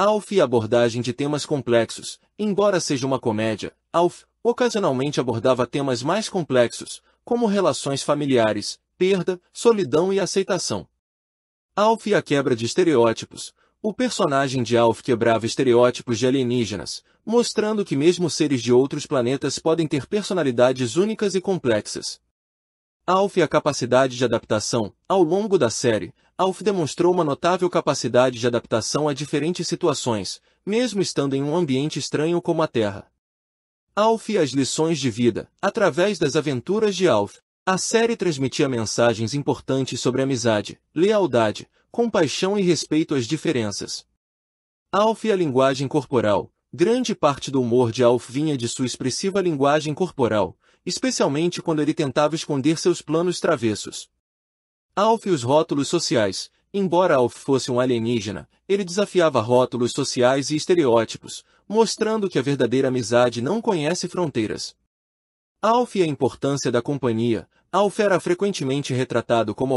Alf e abordagem de temas complexos, embora seja uma comédia, Alf ocasionalmente abordava temas mais complexos, como relações familiares, perda, solidão e aceitação. Alf e a quebra de estereótipos. O personagem de Alf quebrava estereótipos de alienígenas, mostrando que mesmo seres de outros planetas podem ter personalidades únicas e complexas. Alf e a capacidade de adaptação, ao longo da série, Alf demonstrou uma notável capacidade de adaptação a diferentes situações, mesmo estando em um ambiente estranho como a Terra. Alf e as lições de vida, através das aventuras de Alf. A série transmitia mensagens importantes sobre amizade, lealdade, compaixão e respeito às diferenças. Alf e a linguagem corporal. Grande parte do humor de Alf vinha de sua expressiva linguagem corporal, especialmente quando ele tentava esconder seus planos travessos. Alf e os rótulos sociais. Embora Alf fosse um alienígena, ele desafiava rótulos sociais e estereótipos, mostrando que a verdadeira amizade não conhece fronteiras. Alf e a importância da companhia. Alf era frequentemente retratado como